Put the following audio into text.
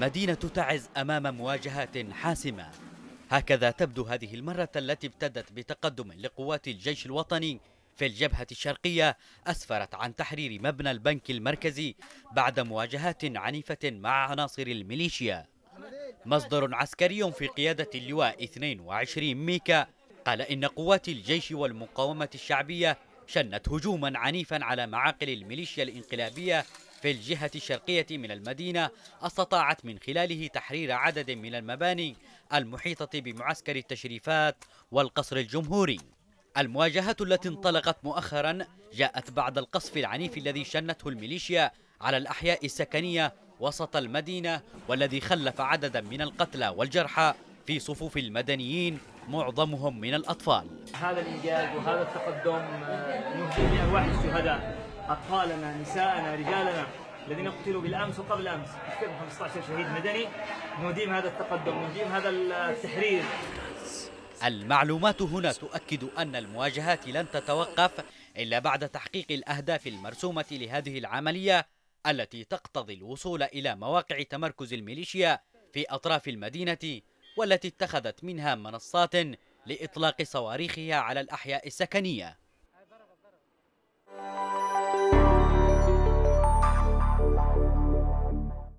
مدينة تعز أمام مواجهات حاسمة هكذا تبدو هذه المرة التي ابتدت بتقدم لقوات الجيش الوطني في الجبهة الشرقية أسفرت عن تحرير مبنى البنك المركزي بعد مواجهات عنيفة مع عناصر الميليشيا مصدر عسكري في قيادة اللواء 22 ميكا قال إن قوات الجيش والمقاومة الشعبية شنت هجوما عنيفا على معاقل الميليشيا الانقلابية في الجهة الشرقية من المدينة استطاعت من خلاله تحرير عدد من المباني المحيطة بمعسكر التشريفات والقصر الجمهوري المواجهة التي انطلقت مؤخرا جاءت بعد القصف العنيف الذي شنته الميليشيا على الأحياء السكنية وسط المدينة والذي خلف عددا من القتلى والجرحى في صفوف المدنيين معظمهم من الأطفال هذا الإنجاز وهذا التقدم آه، نهدي لأرواح الشهداء أطفالنا نساءنا رجالنا الذين قتلوا بالأمس وقبل أمس 15 شهيد مدني نديم هذا التقدم نديم هذا التحرير المعلومات هنا تؤكد أن المواجهات لن تتوقف إلا بعد تحقيق الأهداف المرسومة لهذه العملية التي تقتضي الوصول إلى مواقع تمركز الميليشيا في أطراف المدينة والتي اتخذت منها منصات لإطلاق صواريخها على الأحياء السكنية